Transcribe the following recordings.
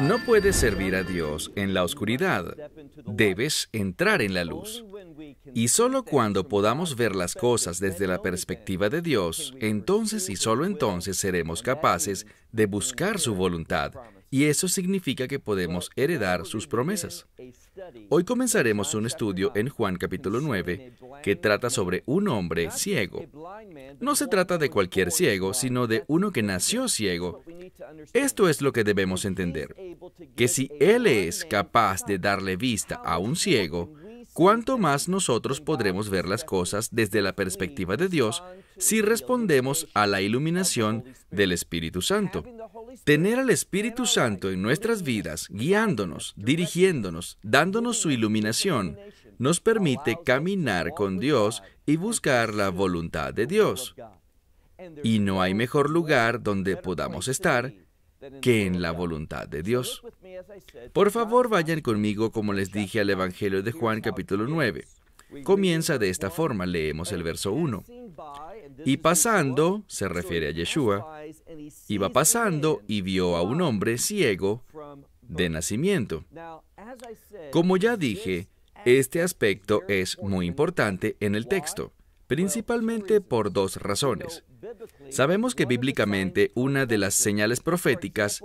No puedes servir a Dios en la oscuridad. Debes entrar en la luz. Y solo cuando podamos ver las cosas desde la perspectiva de Dios, entonces y solo entonces seremos capaces de buscar su voluntad. Y eso significa que podemos heredar sus promesas. Hoy comenzaremos un estudio en Juan capítulo 9 que trata sobre un hombre ciego. No se trata de cualquier ciego, sino de uno que nació ciego. Esto es lo que debemos entender, que si Él es capaz de darle vista a un ciego, cuánto más nosotros podremos ver las cosas desde la perspectiva de Dios si respondemos a la iluminación del Espíritu Santo. Tener al Espíritu Santo en nuestras vidas, guiándonos, dirigiéndonos, dándonos su iluminación, nos permite caminar con Dios y buscar la voluntad de Dios. Y no hay mejor lugar donde podamos estar que en la voluntad de Dios. Por favor, vayan conmigo como les dije al Evangelio de Juan capítulo 9. Comienza de esta forma, leemos el verso 1. Y pasando, se refiere a Yeshua, iba pasando y vio a un hombre ciego de nacimiento. Como ya dije, este aspecto es muy importante en el texto principalmente por dos razones. Sabemos que bíblicamente una de las señales proféticas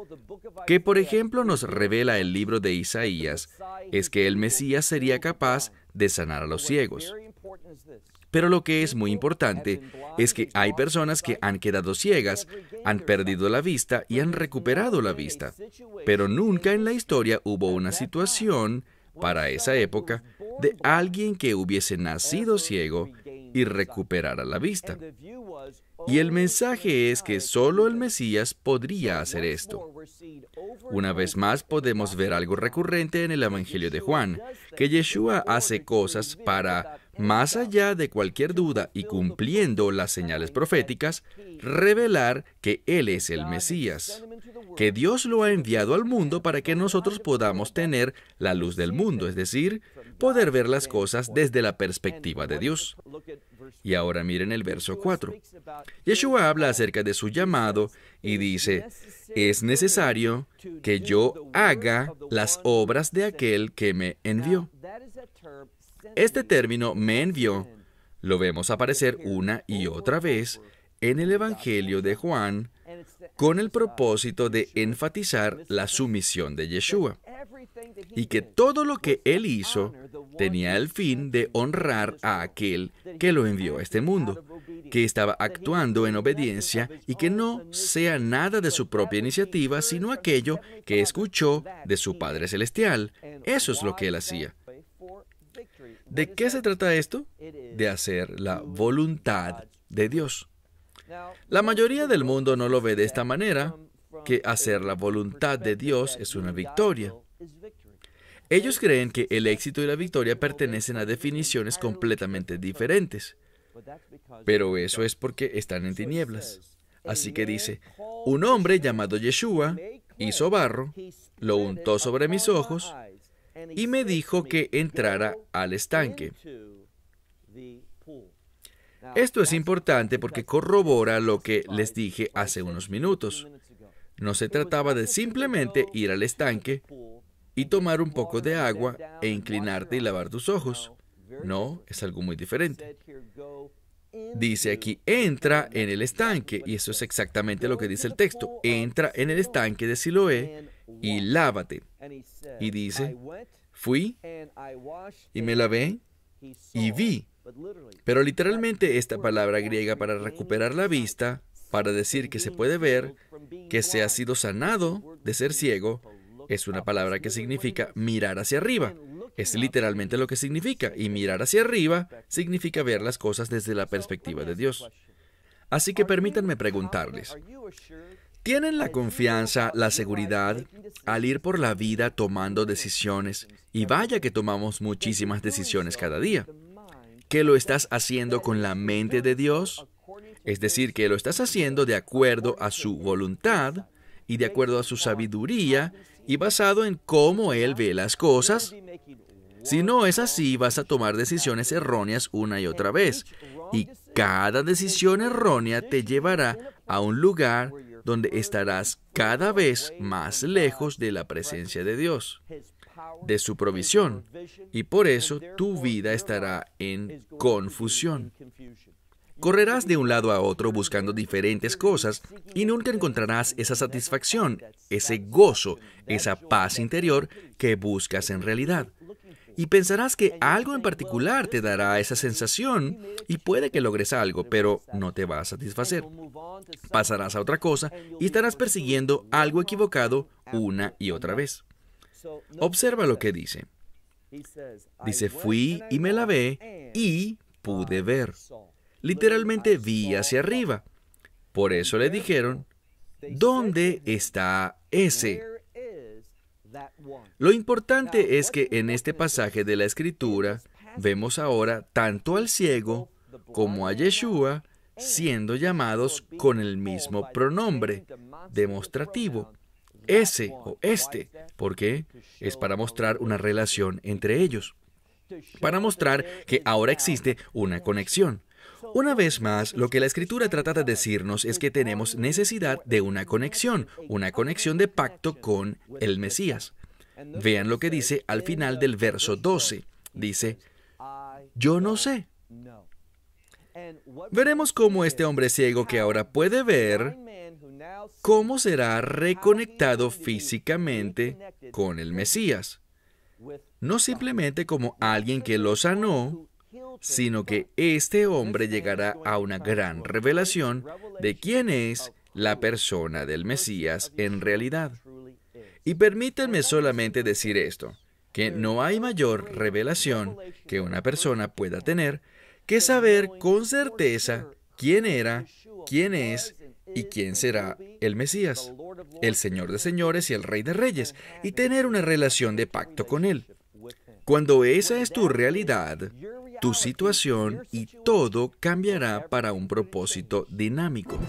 que por ejemplo nos revela el libro de Isaías es que el Mesías sería capaz de sanar a los ciegos. Pero lo que es muy importante es que hay personas que han quedado ciegas, han perdido la vista y han recuperado la vista. Pero nunca en la historia hubo una situación, para esa época, de alguien que hubiese nacido ciego y a la vista. Y el oh, mensaje es que solo el Mesías podría hacer esto. Una vez más podemos ver algo recurrente en el Evangelio de Juan, que Yeshua hace cosas para, más allá de cualquier duda y cumpliendo las señales proféticas, revelar que Él es el Mesías, que Dios lo ha enviado al mundo para que nosotros podamos tener la luz del mundo, es decir, poder ver las cosas desde la perspectiva de Dios. Y ahora miren el verso 4. Yeshua habla acerca de su llamado y dice, es necesario que yo haga las obras de aquel que me envió. Este término me envió lo vemos aparecer una y otra vez en el Evangelio de Juan con el propósito de enfatizar la sumisión de Yeshua y que todo lo que él hizo tenía el fin de honrar a aquel que lo envió a este mundo que estaba actuando en obediencia y que no sea nada de su propia iniciativa, sino aquello que escuchó de su Padre Celestial. Eso es lo que él hacía. ¿De qué se trata esto? De hacer la voluntad de Dios. La mayoría del mundo no lo ve de esta manera, que hacer la voluntad de Dios es una victoria. Ellos creen que el éxito y la victoria pertenecen a definiciones completamente diferentes. Pero eso es porque están en tinieblas. Así que dice, un hombre llamado Yeshua hizo barro, lo untó sobre mis ojos y me dijo que entrara al estanque. Esto es importante porque corrobora lo que les dije hace unos minutos. No se trataba de simplemente ir al estanque y tomar un poco de agua e inclinarte y lavar tus ojos. No, es algo muy diferente. Dice aquí, entra en el estanque, y eso es exactamente lo que dice el texto, entra en el estanque de Siloé y lávate. Y dice, fui y me lavé y vi. Pero literalmente esta palabra griega para recuperar la vista, para decir que se puede ver, que se ha sido sanado de ser ciego, es una palabra que significa mirar hacia arriba. Es literalmente lo que significa. Y mirar hacia arriba significa ver las cosas desde la perspectiva de Dios. Así que permítanme preguntarles, ¿tienen la confianza, la seguridad al ir por la vida tomando decisiones? Y vaya que tomamos muchísimas decisiones cada día. ¿Que lo estás haciendo con la mente de Dios? Es decir, que lo estás haciendo de acuerdo a su voluntad y de acuerdo a su sabiduría y basado en cómo Él ve las cosas? Si no es así, vas a tomar decisiones erróneas una y otra vez. Y cada decisión errónea te llevará a un lugar donde estarás cada vez más lejos de la presencia de Dios, de su provisión. Y por eso tu vida estará en confusión. Correrás de un lado a otro buscando diferentes cosas y nunca encontrarás esa satisfacción, ese gozo, esa paz interior que buscas en realidad. Y pensarás que algo en particular te dará esa sensación y puede que logres algo, pero no te va a satisfacer. Pasarás a otra cosa y estarás persiguiendo algo equivocado una y otra vez. Observa lo que dice. Dice, fui y me lavé y pude ver. Literalmente vi hacia arriba. Por eso le dijeron, ¿dónde está ese? Lo importante es que en este pasaje de la escritura vemos ahora tanto al ciego como a Yeshua siendo llamados con el mismo pronombre demostrativo, ese o este, porque es para mostrar una relación entre ellos, para mostrar que ahora existe una conexión. Una vez más, lo que la escritura trata de decirnos es que tenemos necesidad de una conexión, una conexión de pacto con el Mesías. Vean lo que dice al final del verso 12. Dice, yo no sé. Veremos cómo este hombre ciego que ahora puede ver, cómo será reconectado físicamente con el Mesías. No simplemente como alguien que lo sanó, sino que este hombre llegará a una gran revelación de quién es la persona del Mesías en realidad. Y permítanme solamente decir esto, que no hay mayor revelación que una persona pueda tener que saber con certeza quién era, quién es y quién será el Mesías, el Señor de Señores y el Rey de Reyes, y tener una relación de pacto con Él. Cuando esa es tu realidad, tu situación y todo cambiará para un propósito dinámico.